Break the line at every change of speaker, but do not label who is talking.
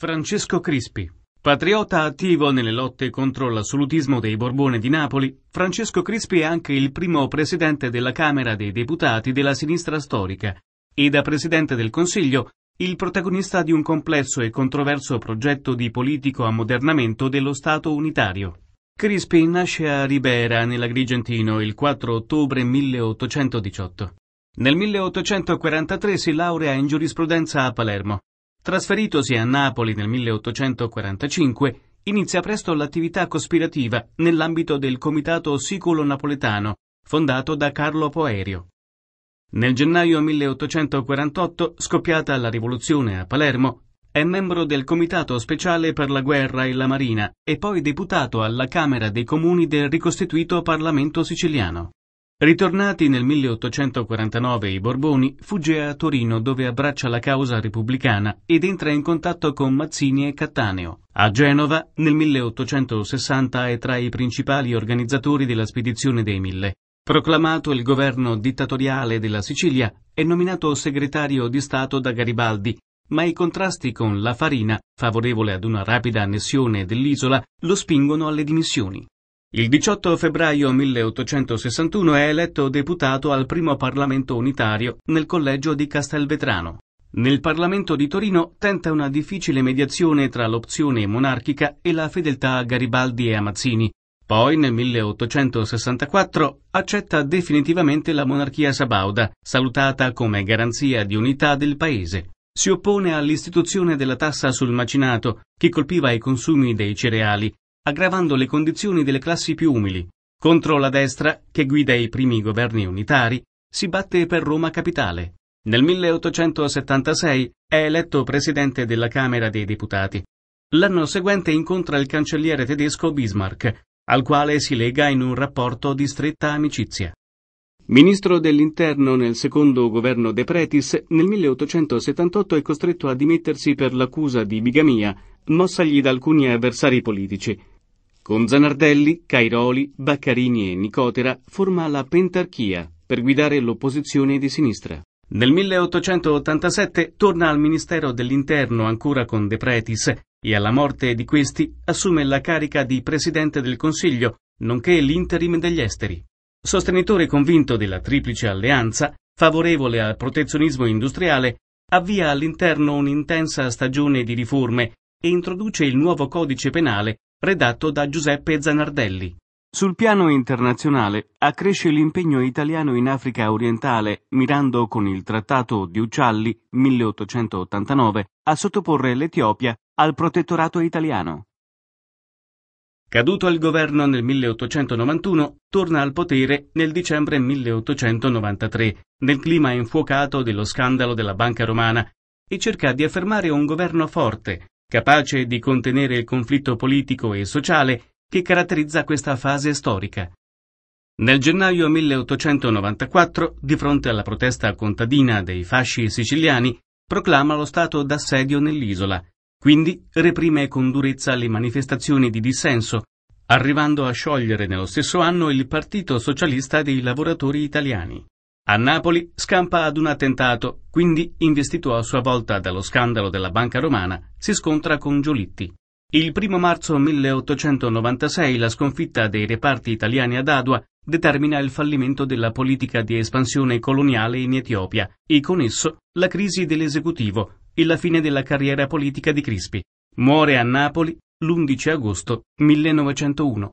Francesco Crispi. Patriota attivo nelle lotte contro l'assolutismo dei Borbone di Napoli, Francesco Crispi è anche il primo presidente della Camera dei Deputati della sinistra storica e da presidente del Consiglio il protagonista di un complesso e controverso progetto di politico ammodernamento dello Stato unitario. Crispi nasce a Ribera, nell'Agrigentino, il 4 ottobre 1818. Nel 1843 si laurea in giurisprudenza a Palermo Trasferitosi a Napoli nel 1845, inizia presto l'attività cospirativa nell'ambito del Comitato Siculo Napoletano, fondato da Carlo Poerio. Nel gennaio 1848, scoppiata la rivoluzione a Palermo, è membro del Comitato Speciale per la Guerra e la Marina e poi deputato alla Camera dei Comuni del ricostituito Parlamento siciliano. Ritornati nel 1849 i Borboni, fugge a Torino dove abbraccia la causa repubblicana ed entra in contatto con Mazzini e Cattaneo. A Genova nel 1860 è tra i principali organizzatori della spedizione dei Mille. Proclamato il governo dittatoriale della Sicilia, è nominato segretario di Stato da Garibaldi, ma i contrasti con la Farina, favorevole ad una rapida annessione dell'isola, lo spingono alle dimissioni. Il 18 febbraio 1861 è eletto deputato al primo Parlamento unitario nel collegio di Castelvetrano. Nel Parlamento di Torino tenta una difficile mediazione tra l'opzione monarchica e la fedeltà a Garibaldi e a Mazzini. Poi, nel 1864, accetta definitivamente la monarchia sabauda, salutata come garanzia di unità del paese. Si oppone all'istituzione della tassa sul macinato, che colpiva i consumi dei cereali, aggravando le condizioni delle classi più umili. Contro la destra, che guida i primi governi unitari, si batte per Roma capitale. Nel 1876 è eletto presidente della Camera dei Deputati. L'anno seguente incontra il cancelliere tedesco Bismarck, al quale si lega in un rapporto di stretta amicizia. Ministro dell'Interno nel secondo governo De Pretis, nel 1878 è costretto a dimettersi per l'accusa di bigamia, mossagli da alcuni avversari politici. Con Zanardelli, Cairoli, Baccarini e Nicotera forma la Pentarchia per guidare l'opposizione di sinistra. Nel 1887 torna al Ministero dell'Interno ancora con De Pretis e alla morte di questi assume la carica di Presidente del Consiglio, nonché l'interim degli esteri. Sostenitore convinto della triplice alleanza, favorevole al protezionismo industriale, avvia all'interno un'intensa stagione di riforme e introduce il nuovo codice penale redatto da Giuseppe Zanardelli. Sul piano internazionale accresce l'impegno italiano in Africa orientale, mirando con il Trattato di Uccialli 1889 a sottoporre l'Etiopia al protettorato italiano. Caduto al governo nel 1891, torna al potere nel dicembre 1893, nel clima infuocato dello scandalo della Banca Romana, e cerca di affermare un governo forte, capace di contenere il conflitto politico e sociale che caratterizza questa fase storica. Nel gennaio 1894, di fronte alla protesta contadina dei fasci siciliani, proclama lo stato d'assedio nell'isola, quindi reprime con durezza le manifestazioni di dissenso, arrivando a sciogliere nello stesso anno il Partito Socialista dei Lavoratori Italiani. A Napoli scampa ad un attentato, quindi, investito a sua volta dallo scandalo della Banca Romana, si scontra con Giolitti. Il 1 marzo 1896 la sconfitta dei reparti italiani ad Adua determina il fallimento della politica di espansione coloniale in Etiopia e con esso la crisi dell'esecutivo e la fine della carriera politica di Crispi. Muore a Napoli l'11 agosto 1901.